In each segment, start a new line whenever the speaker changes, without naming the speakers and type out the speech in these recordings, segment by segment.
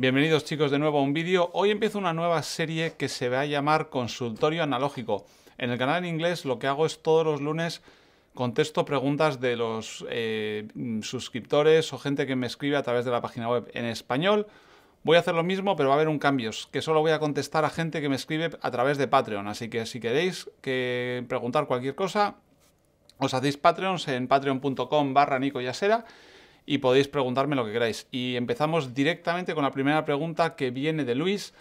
Bienvenidos chicos de nuevo a un vídeo. Hoy empiezo una nueva serie que se va a llamar Consultorio Analógico. En el canal en inglés lo que hago es todos los lunes contesto preguntas de los eh, mm, suscriptores o gente que me escribe a través de la página web en español. Voy a hacer lo mismo, pero va a haber un cambio, que solo voy a contestar a gente que me escribe a través de Patreon. Así que si queréis que preguntar cualquier cosa, os hacéis Patreons en patreon.com barra Nico Yasera y podéis preguntarme lo que queráis. Y empezamos directamente con la primera pregunta que viene de Luis,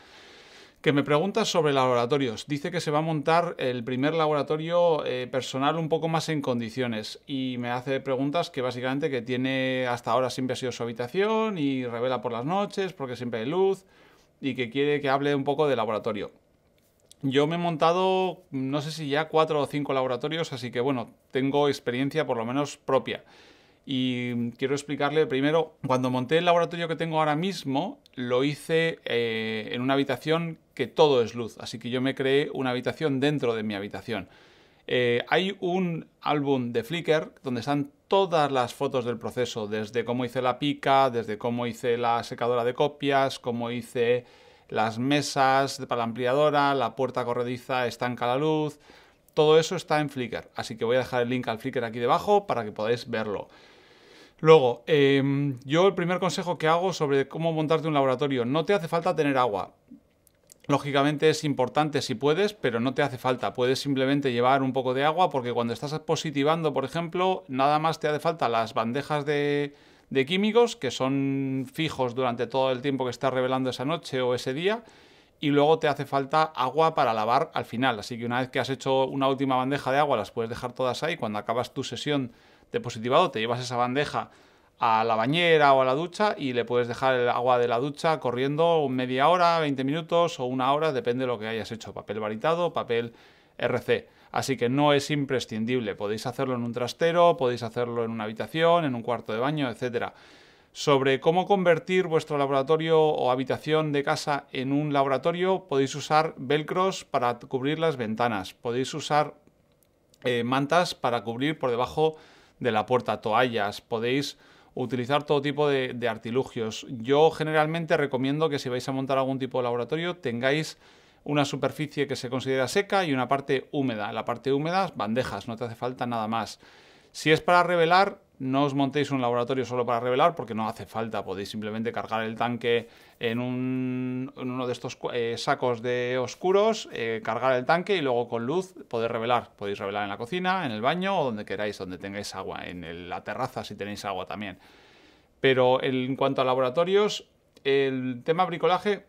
que me pregunta sobre laboratorios. Dice que se va a montar el primer laboratorio eh, personal un poco más en condiciones y me hace preguntas que básicamente que tiene hasta ahora siempre ha sido su habitación y revela por las noches porque siempre hay luz y que quiere que hable un poco de laboratorio. Yo me he montado, no sé si ya cuatro o cinco laboratorios, así que bueno, tengo experiencia por lo menos propia y quiero explicarle primero, cuando monté el laboratorio que tengo ahora mismo, lo hice eh, en una habitación que todo es luz, así que yo me creé una habitación dentro de mi habitación. Eh, hay un álbum de Flickr donde están todas las fotos del proceso, desde cómo hice la pica, desde cómo hice la secadora de copias, cómo hice las mesas para la ampliadora, la puerta corrediza estanca la luz. Todo eso está en Flickr, así que voy a dejar el link al Flickr aquí debajo para que podáis verlo. Luego, em, yo el primer consejo que hago sobre cómo montarte un laboratorio, no te hace falta tener agua. Lógicamente es importante si puedes, pero no te hace falta. Puedes simplemente llevar un poco de agua porque cuando estás positivando, por ejemplo, nada más te hace falta las bandejas de químicos que son fijos durante todo el tiempo que estás revelando esa noche o ese día y luego te hace falta agua para lavar al final. Así que una vez que has hecho una última bandeja de agua, las puedes dejar todas ahí. Cuando acabas tu sesión de positivado, te llevas esa bandeja a la bañera o a la ducha y le puedes dejar el agua de la ducha corriendo media hora, 20 minutos o una hora, depende de lo que hayas hecho, papel varitado, papel RC. Así que no es imprescindible, podéis hacerlo en un trastero, podéis hacerlo en una habitación, en un cuarto de baño, etcétera sobre cómo convertir vuestro laboratorio o habitación de casa en un laboratorio, podéis usar velcros para cubrir las ventanas, podéis usar eh, mantas para cubrir por debajo de la puerta, toallas, podéis utilizar todo tipo de, de, artilugios. Yo generalmente recomiendo que si vais a montar algún tipo de laboratorio tengáis una superficie que se considera seca y una parte húmeda. La parte húmeda, bandejas, no te hace falta nada más. Si es para revelar, no os montéis un laboratorio solo para revelar porque no hace falta. Podéis simplemente cargar el tanque en, uno de estos eh, sacos de oscuros, eh, cargar el tanque y luego con luz poder revelar. Podéis revelar en la cocina, en el baño o donde queráis, donde tengáis agua, en la terraza si tenéis agua también. Pero en cuanto a laboratorios, el tema bricolaje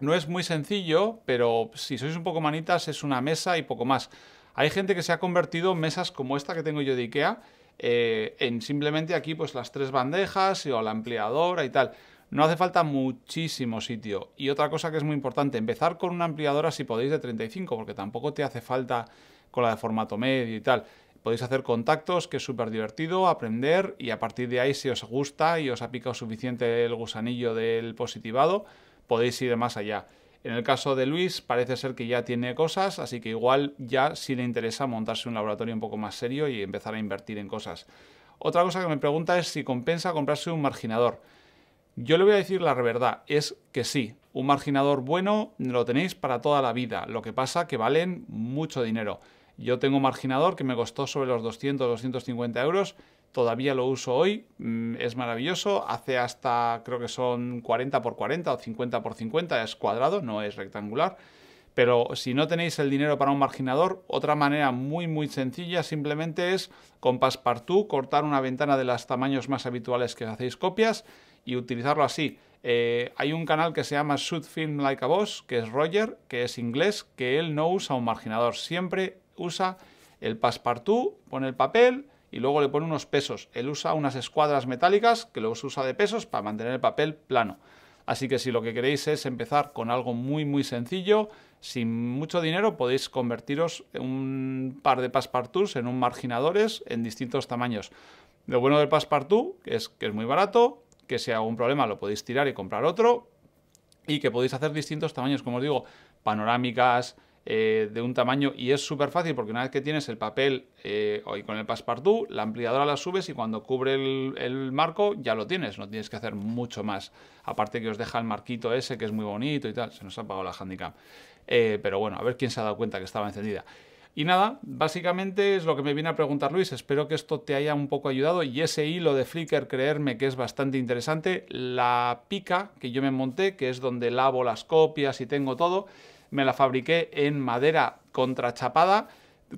no es muy sencillo, pero si sois un poco manitas es una mesa y poco más. Hay gente que se ha convertido en mesas como esta que tengo yo de Ikea, eh, en simplemente aquí pues las tres bandejas o la ampliadora y tal. No hace falta muchísimo sitio. Y otra cosa que es muy importante, empezar con una ampliadora si podéis de 35, porque tampoco te hace falta con la de formato medio y tal. Podéis hacer contactos, que es súper divertido, aprender y a partir de ahí si os gusta y os ha picado suficiente el gusanillo del positivado, podéis ir más allá. En el caso de Luis parece ser que ya tiene cosas, así que igual ya sí le interesa montarse un laboratorio un poco más serio y empezar a invertir en cosas. Otra cosa que me pregunta es si compensa comprarse un marginador. Yo le voy a decir la verdad, es que sí, un marginador bueno lo tenéis para toda la vida, lo que pasa que valen mucho dinero. Yo tengo un marginador que me costó sobre los 200-250 euros todavía lo uso hoy, mm, es maravilloso, hace hasta creo que son 40 x 40 o 50 x 50, es cuadrado, no es rectangular. Pero si no tenéis el dinero para un marginador, otra manera muy muy sencilla simplemente es con Passepartout cortar una ventana de los tamaños más habituales que hacéis copias y utilizarlo así. Eh, hay un canal que se llama Shoot Film Like a Boss, que es Roger, que es inglés, que él no usa un marginador, siempre usa el Passepartout, pone el papel, y luego le pone unos pesos. Él usa unas escuadras metálicas que luego usa de pesos para mantener el papel plano. Así que si lo que queréis es empezar con algo muy muy sencillo, sin mucho dinero podéis convertiros en un par de passepartouts, en un marginadores en distintos tamaños. Lo bueno del passepartout es que es muy barato, que si hay algún problema lo podéis tirar y comprar otro, y que podéis hacer distintos tamaños, como os digo, panorámicas, eh, de un tamaño y es súper fácil porque una vez que tienes el papel eh, hoy con el passepartout, la ampliadora la subes y cuando cubre el, marco ya lo tienes, no tienes que hacer mucho más. Aparte que os deja el marquito ese que es muy bonito y tal, se nos ha apagado la handicap. Eh, pero bueno, a ver quién se ha dado cuenta que estaba encendida. Y nada, básicamente es lo que me viene a preguntar Luis. Espero que esto te haya un poco ayudado. Y ese hilo de Flickr, creerme que es bastante interesante. La pica que yo me monté, que es donde lavo las copias y tengo todo me la fabriqué en madera contrachapada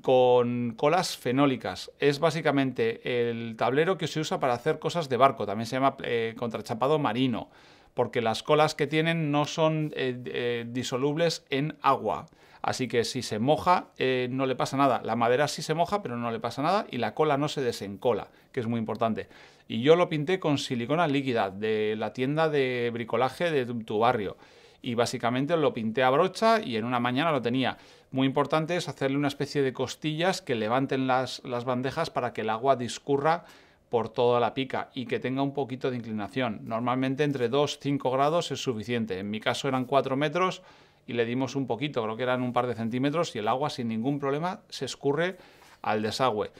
con colas fenólicas. Es básicamente el tablero que se usa para hacer cosas de barco, también se llama eh, contrachapado marino, porque las colas que tienen no son eh, eh, disolubles en agua. Así que si se moja, no le pasa nada. La madera sí se moja, pero no le pasa nada y la cola no se desencola, que es muy importante. Y yo lo pinté con silicona líquida de la tienda de bricolaje de tu barrio y básicamente lo pinté a brocha y en una mañana lo tenía. Muy importante es hacerle una especie de costillas que levanten las, bandejas para que el agua discurra por toda la pica y que tenga un poquito de inclinación. Normalmente entre 2-5 grados es suficiente. En mi caso eran 4 metros y le dimos un poquito, creo que eran un par de centímetros y el agua sin ningún problema se escurre al desagüe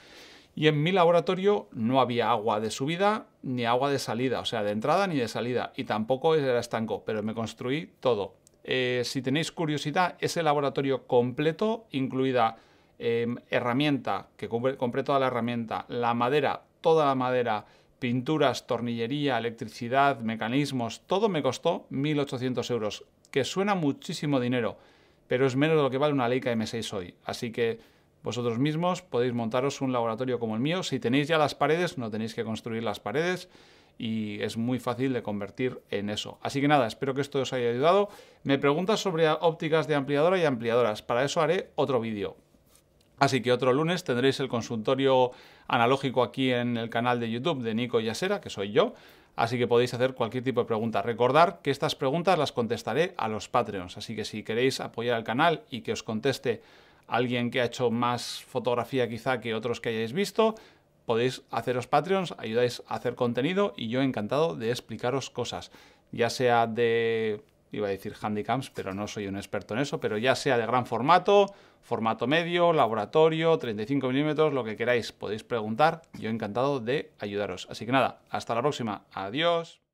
y en mi laboratorio no había agua de subida ni agua de salida, o sea, de entrada ni de salida, y tampoco era estanco, pero me construí todo. Eh, si tenéis curiosidad, ese laboratorio completo, incluida em, herramienta, que compré toda la herramienta, la madera, toda la madera, pinturas, tornillería, electricidad, mecanismos, todo me costó 1.800 euros, que suena muchísimo dinero, pero es menos de lo que vale una Leica M6 hoy. Así que vosotros mismos podéis montaros un laboratorio como el mío. Si tenéis ya las paredes, no tenéis que construir las paredes y es muy fácil de convertir en eso. Así que nada, espero que esto os haya ayudado. Me preguntas sobre ópticas de ampliadora y ampliadoras. Para eso haré otro vídeo. Así que otro lunes tendréis el consultorio analógico aquí en el canal de YouTube de Nico Yasera, que soy yo. Así que podéis hacer cualquier tipo de pregunta. Recordar que estas preguntas las contestaré a los Patreons. Así que si queréis apoyar al canal y que os conteste alguien que ha hecho más fotografía quizá que otros que hayáis visto, podéis haceros Patreons, ayudáis a hacer contenido y yo encantado de explicaros cosas, ya sea de, iba a decir handicaps, pero no soy un experto en eso, pero ya sea de gran formato, formato medio, laboratorio, 35 milímetros, lo que queráis, podéis preguntar, yo encantado de ayudaros. Así que nada, hasta la próxima, adiós.